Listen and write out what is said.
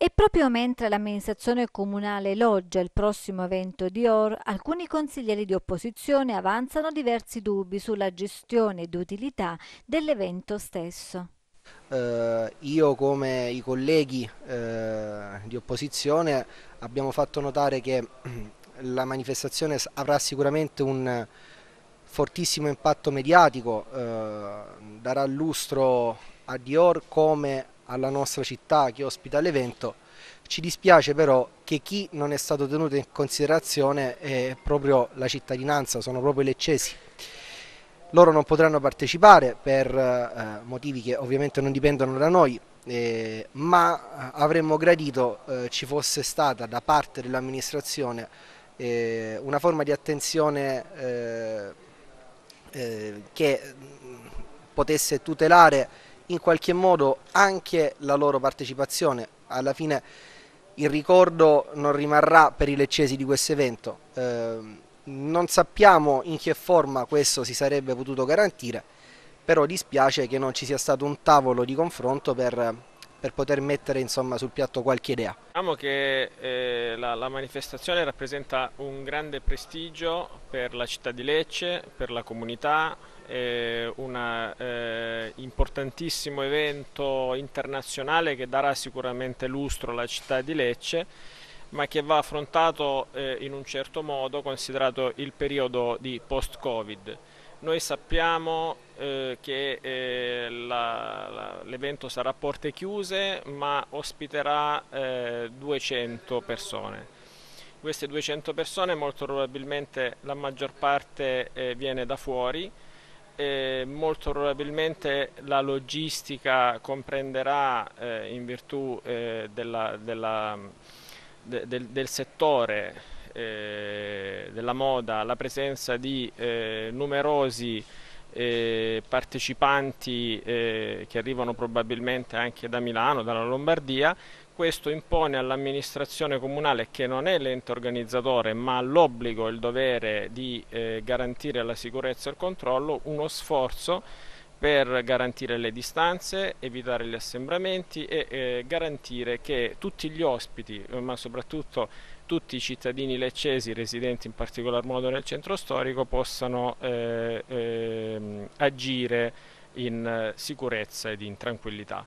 E proprio mentre l'amministrazione comunale elogia il prossimo evento di OR, alcuni consiglieri di opposizione avanzano diversi dubbi sulla gestione ed utilità dell'evento stesso. Eh, io come i colleghi eh, di opposizione abbiamo fatto notare che la manifestazione avrà sicuramente un fortissimo impatto mediatico, eh, darà lustro a Dior come alla nostra città che ospita l'evento. Ci dispiace però che chi non è stato tenuto in considerazione è proprio la cittadinanza, sono proprio le Cesi. Loro non potranno partecipare per eh, motivi che ovviamente non dipendono da noi, eh, ma eh, avremmo gradito eh, ci fosse stata da parte dell'amministrazione eh, una forma di attenzione eh, che mm, potesse tutelare in qualche modo anche la loro partecipazione. Alla fine il ricordo non rimarrà per i leccesi di questo evento. Eh, non sappiamo in che forma questo si sarebbe potuto garantire, però dispiace che non ci sia stato un tavolo di confronto per, per poter mettere insomma, sul piatto qualche idea. Diciamo che eh, la, la, manifestazione rappresenta un grande prestigio per la città di Lecce, per la comunità, eh, un eh, importantissimo evento internazionale che darà sicuramente lustro alla città di Lecce, ma che va affrontato eh, in un certo modo considerato il periodo di post-Covid. Noi sappiamo eh, che eh, l'evento sarà a porte chiuse ma ospiterà 200 eh, persone queste 200 persone molto probabilmente la maggior parte eh, viene da fuori eh, molto probabilmente la logistica comprenderà eh, in virtù eh, della, della, de, del, del, settore eh, della moda la presenza di eh, numerosi eh, partecipanti eh, che arrivano probabilmente anche da Milano, dalla Lombardia. Questo impone all'amministrazione comunale, che non è l'ente organizzatore, ma ha l'obbligo e il dovere di eh, garantire la sicurezza e il controllo, uno sforzo per garantire le distanze, evitare gli assembramenti e eh, garantire che tutti gli ospiti, eh, ma soprattutto tutti i cittadini leccesi residenti in particolar modo nel centro storico possano eh, eh, agire in eh, sicurezza ed in tranquillità.